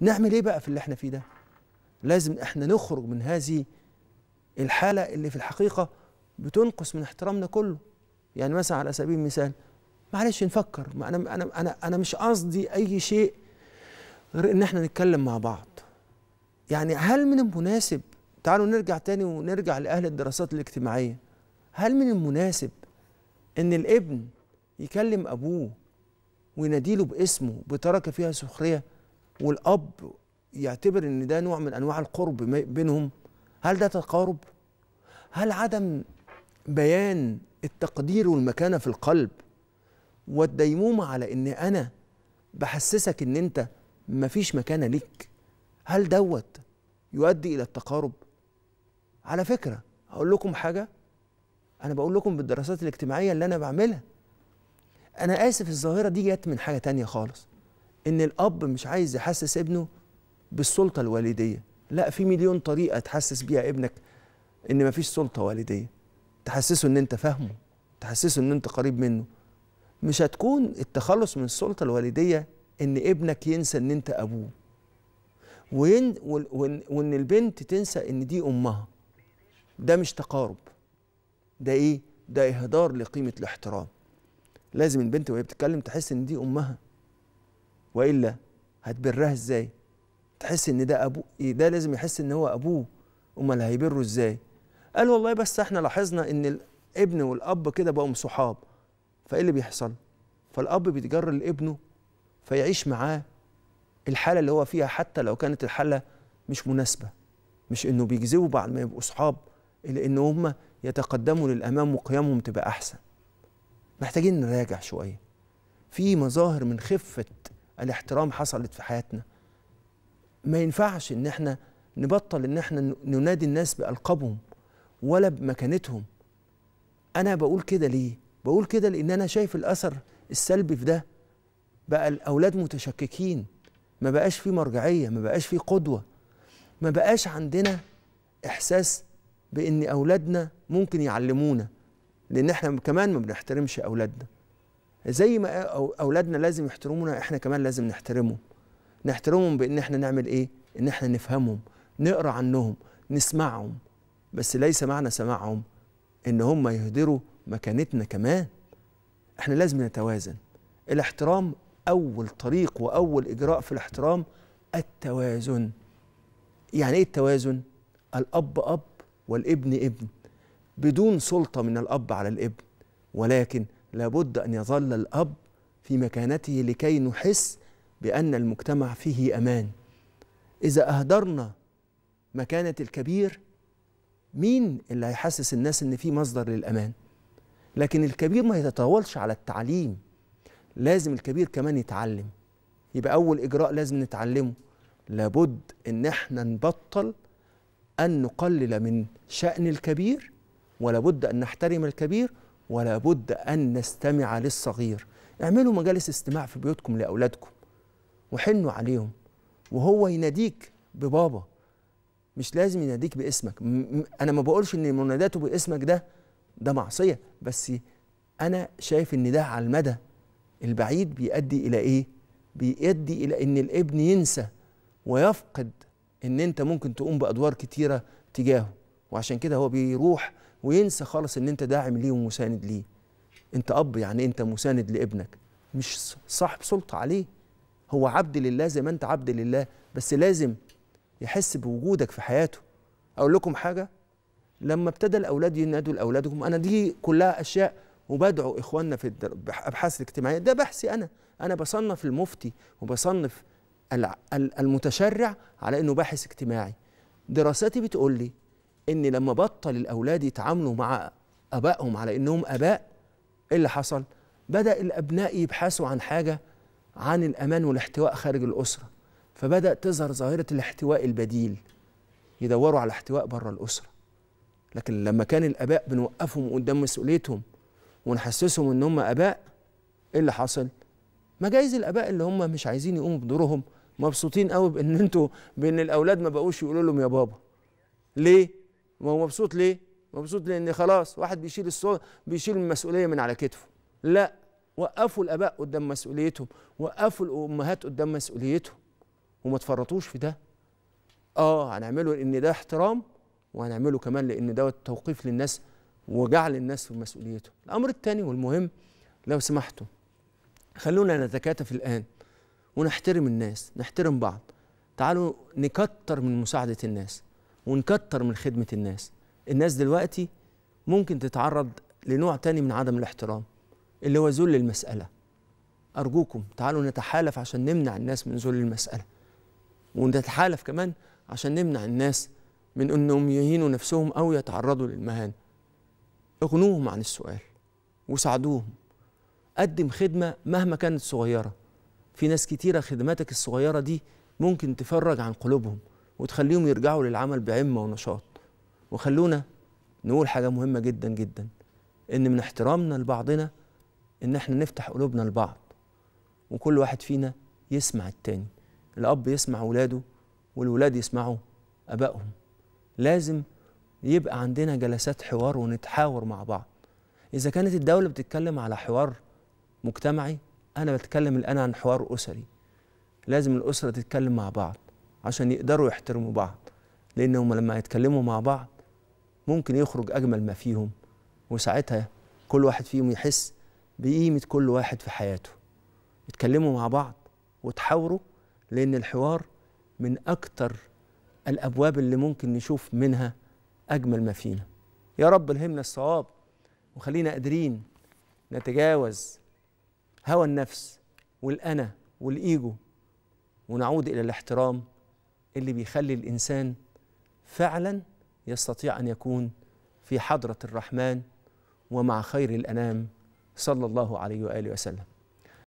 نعمل ايه بقى في اللي احنا فيه ده لازم احنا نخرج من هذه الحالة اللي في الحقيقة بتنقص من احترامنا كله يعني مثلا على سبيل المثال معلش نفكر ما انا انا انا انا مش قصدي اي شيء غير ان احنا نتكلم مع بعض يعني هل من المناسب تعالوا نرجع تاني ونرجع لأهل الدراسات الاجتماعية هل من المناسب إن الابن يكلم أبوه ويناديله باسمه بتركة فيها سخرية والاب يعتبر ان ده نوع من انواع القرب بينهم هل ده تقارب هل عدم بيان التقدير والمكانه في القلب والديمومه على ان انا بحسسك ان انت مفيش مكانه ليك هل دوت يؤدي الى التقارب على فكره هقول لكم حاجه انا بقول لكم بالدراسات الاجتماعيه اللي انا بعملها انا اسف الظاهره دي جت من حاجه تانية خالص ان الاب مش عايز يحسس ابنه بالسلطه الوالديه لا في مليون طريقه تحسس بيها ابنك ان مفيش سلطه والديه تحسسه ان انت فاهمه تحسسه ان انت قريب منه مش هتكون التخلص من السلطه الوالديه ان ابنك ينسى ان انت ابوه وين وان البنت تنسى ان دي امها ده مش تقارب ده ايه ده اهدار لقيمه الاحترام لازم البنت وهي بتتكلم تحس ان دي امها والا هتبرها ازاي تحس ان ده ابوه ده لازم يحس ان هو ابوه امال هيبره ازاي قال والله بس احنا لاحظنا ان الابن والاب كده بقوا صحاب فايه اللي بيحصل فالاب بيتجر لابنه فيعيش معاه الحاله اللي هو فيها حتى لو كانت الحاله مش مناسبه مش انه بيجذبوا بعد ما يبقوا صحاب الا ان هم يتقدموا للامام وقيامهم تبقى احسن محتاجين نراجع شويه في مظاهر من خفه الاحترام حصلت في حياتنا ما ينفعش ان احنا نبطل ان احنا ننادي الناس بألقابهم ولا بمكانتهم انا بقول كده ليه بقول كده لان انا شايف الاثر السلبي في ده بقى الاولاد متشككين ما بقاش في مرجعيه ما بقاش في قدوه ما بقاش عندنا احساس بان اولادنا ممكن يعلمونا لان احنا كمان ما بنحترمش اولادنا زي ما اولادنا لازم يحترمونا احنا كمان لازم نحترمهم نحترمهم بان احنا نعمل ايه ان احنا نفهمهم نقرا عنهم نسمعهم بس ليس معنى سماعهم ان هم يهدروا مكانتنا كمان احنا لازم نتوازن الاحترام اول طريق واول اجراء في الاحترام التوازن يعني ايه التوازن الاب اب والابن ابن بدون سلطه من الاب على الابن ولكن لابد أن يظل الأب في مكانته لكي نحس بأن المجتمع فيه أمان إذا أهدرنا مكانة الكبير مين اللي هيحسس الناس إن في مصدر للأمان لكن الكبير ما يتطاولش على التعليم لازم الكبير كمان يتعلم يبقى أول إجراء لازم نتعلمه لابد إن احنا نبطل أن نقلل من شأن الكبير ولابد أن نحترم الكبير ولا بد أن نستمع للصغير اعملوا مجالس استماع في بيوتكم لأولادكم وحنوا عليهم وهو يناديك ببابا مش لازم يناديك باسمك أنا ما بقولش إن مناداته باسمك ده ده معصية بس أنا شايف إن ده على المدى البعيد بيؤدي إلى إيه؟ بيؤدي إلى إن الابن ينسى ويفقد إن أنت ممكن تقوم بأدوار كتيرة تجاهه وعشان كده هو بيروح وينسى خالص ان انت داعم ليه ومساند ليه انت اب يعني انت مساند لابنك مش صاحب سلطه عليه هو عبد لله زي ما انت عبد لله بس لازم يحس بوجودك في حياته اقول لكم حاجه لما ابتدى الاولاد ينادوا لاولادهم انا دي كلها اشياء وبدعو اخواننا في الابحاث الاجتماعيه ده بحثي انا انا بصنف المفتي وبصنف المتشرع على انه باحث اجتماعي دراساتي بتقول لي ان لما بطل الاولاد يتعاملوا مع ابائهم على انهم اباء ايه اللي حصل بدا الابناء يبحثوا عن حاجه عن الامان والاحتواء خارج الاسره فبدا تظهر ظاهره الاحتواء البديل يدوروا على احتواء بره الاسره لكن لما كان الاباء بنوقفهم قدام مسؤوليتهم ونحسسهم ان هم اباء ايه اللي حصل مجايز الاباء اللي هم مش عايزين يقوموا بدورهم مبسوطين قوي بان انتوا بان الاولاد ما بقوش يقولوا لهم يا بابا ليه ما هو مبسوط ليه مبسوط لان خلاص واحد بيشيل الصوت بيشيل المسؤوليه من على كتفه لا وقفوا الاباء قدام مسؤوليتهم وقفوا الامهات قدام مسؤوليتهم وما تفرطوش في ده اه هنعمله لان ده احترام وهنعمله كمان لان دوت توقيف للناس وجعل الناس في مسؤوليتهم الامر الثاني والمهم لو سمحتوا خلونا نتكاتف الان ونحترم الناس نحترم بعض تعالوا نكتر من مساعده الناس ونكتر من خدمه الناس الناس دلوقتي ممكن تتعرض لنوع تاني من عدم الاحترام اللي هو ذل المساله ارجوكم تعالوا نتحالف عشان نمنع الناس من ذل المساله ونتحالف كمان عشان نمنع الناس من انهم يهينوا نفسهم او يتعرضوا للمهان اغنوهم عن السؤال وساعدوهم قدم خدمه مهما كانت صغيره في ناس كتيره خدماتك الصغيره دي ممكن تفرج عن قلوبهم وتخليهم يرجعوا للعمل بعمة ونشاط وخلونا نقول حاجة مهمة جدا جدا إن من احترامنا لبعضنا إن إحنا نفتح قلوبنا لبعض وكل واحد فينا يسمع التاني الأب يسمع ولاده والولاد يسمعوا أبائهم لازم يبقى عندنا جلسات حوار ونتحاور مع بعض إذا كانت الدولة بتتكلم على حوار مجتمعي أنا بتكلم الآن عن حوار أسري لازم الأسرة تتكلم مع بعض عشان يقدروا يحترموا بعض لأنهم لما يتكلموا مع بعض ممكن يخرج أجمل ما فيهم وساعتها كل واحد فيهم يحس بقيمة كل واحد في حياته يتكلموا مع بعض وتحاوروا لأن الحوار من أكتر الأبواب اللي ممكن نشوف منها أجمل ما فينا يا رب الهمنا الصواب وخلينا قادرين نتجاوز هوى النفس والأنا والإيجو ونعود إلى الاحترام اللي بيخلي الانسان فعلا يستطيع ان يكون في حضره الرحمن ومع خير الانام صلى الله عليه واله وسلم